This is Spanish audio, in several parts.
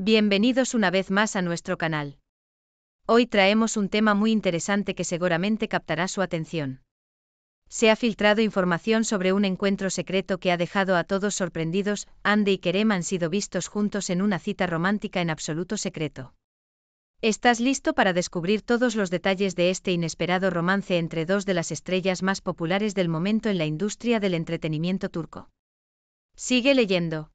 Bienvenidos una vez más a nuestro canal. Hoy traemos un tema muy interesante que seguramente captará su atención. Se ha filtrado información sobre un encuentro secreto que ha dejado a todos sorprendidos, Ande y Kerem han sido vistos juntos en una cita romántica en absoluto secreto. ¿Estás listo para descubrir todos los detalles de este inesperado romance entre dos de las estrellas más populares del momento en la industria del entretenimiento turco? Sigue leyendo.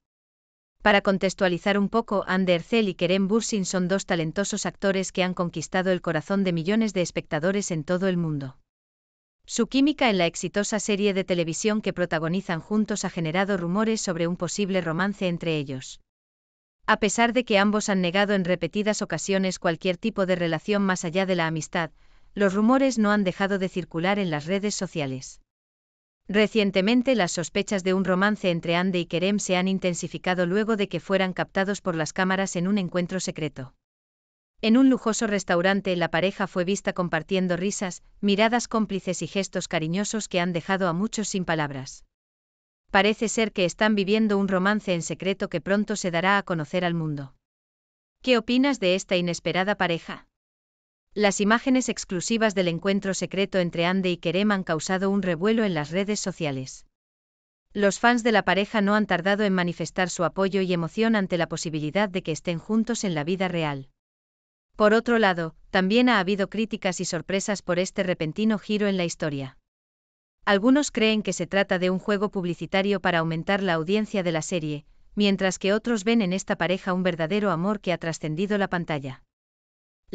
Para contextualizar un poco, Ander y Kerem Bursin son dos talentosos actores que han conquistado el corazón de millones de espectadores en todo el mundo. Su química en la exitosa serie de televisión que protagonizan juntos ha generado rumores sobre un posible romance entre ellos. A pesar de que ambos han negado en repetidas ocasiones cualquier tipo de relación más allá de la amistad, los rumores no han dejado de circular en las redes sociales. Recientemente las sospechas de un romance entre Ande y Kerem se han intensificado luego de que fueran captados por las cámaras en un encuentro secreto. En un lujoso restaurante la pareja fue vista compartiendo risas, miradas cómplices y gestos cariñosos que han dejado a muchos sin palabras. Parece ser que están viviendo un romance en secreto que pronto se dará a conocer al mundo. ¿Qué opinas de esta inesperada pareja? Las imágenes exclusivas del encuentro secreto entre Ande y Kerem han causado un revuelo en las redes sociales. Los fans de la pareja no han tardado en manifestar su apoyo y emoción ante la posibilidad de que estén juntos en la vida real. Por otro lado, también ha habido críticas y sorpresas por este repentino giro en la historia. Algunos creen que se trata de un juego publicitario para aumentar la audiencia de la serie, mientras que otros ven en esta pareja un verdadero amor que ha trascendido la pantalla.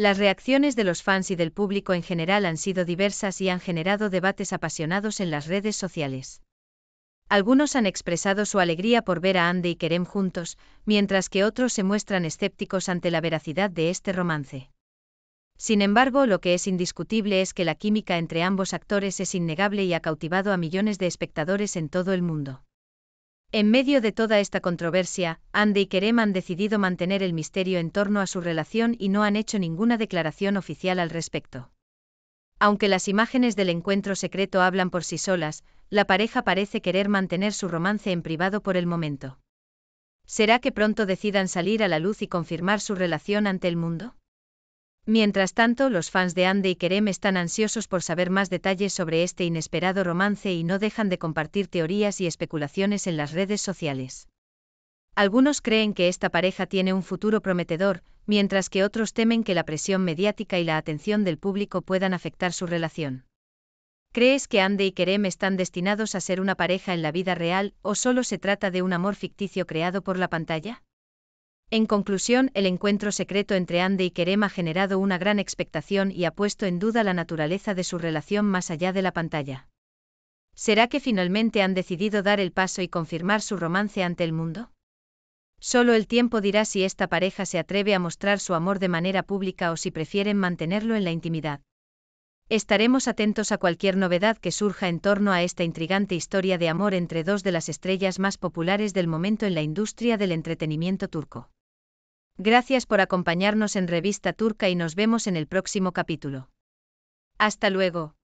Las reacciones de los fans y del público en general han sido diversas y han generado debates apasionados en las redes sociales. Algunos han expresado su alegría por ver a Andy y Kerem juntos, mientras que otros se muestran escépticos ante la veracidad de este romance. Sin embargo, lo que es indiscutible es que la química entre ambos actores es innegable y ha cautivado a millones de espectadores en todo el mundo. En medio de toda esta controversia, Andy y Kerem han decidido mantener el misterio en torno a su relación y no han hecho ninguna declaración oficial al respecto. Aunque las imágenes del encuentro secreto hablan por sí solas, la pareja parece querer mantener su romance en privado por el momento. ¿Será que pronto decidan salir a la luz y confirmar su relación ante el mundo? Mientras tanto, los fans de Andy y Kerem están ansiosos por saber más detalles sobre este inesperado romance y no dejan de compartir teorías y especulaciones en las redes sociales. Algunos creen que esta pareja tiene un futuro prometedor, mientras que otros temen que la presión mediática y la atención del público puedan afectar su relación. ¿Crees que Andy y Kerem están destinados a ser una pareja en la vida real o solo se trata de un amor ficticio creado por la pantalla? En conclusión, el encuentro secreto entre Ande y Kerem ha generado una gran expectación y ha puesto en duda la naturaleza de su relación más allá de la pantalla. ¿Será que finalmente han decidido dar el paso y confirmar su romance ante el mundo? Solo el tiempo dirá si esta pareja se atreve a mostrar su amor de manera pública o si prefieren mantenerlo en la intimidad. Estaremos atentos a cualquier novedad que surja en torno a esta intrigante historia de amor entre dos de las estrellas más populares del momento en la industria del entretenimiento turco. Gracias por acompañarnos en Revista Turca y nos vemos en el próximo capítulo. Hasta luego.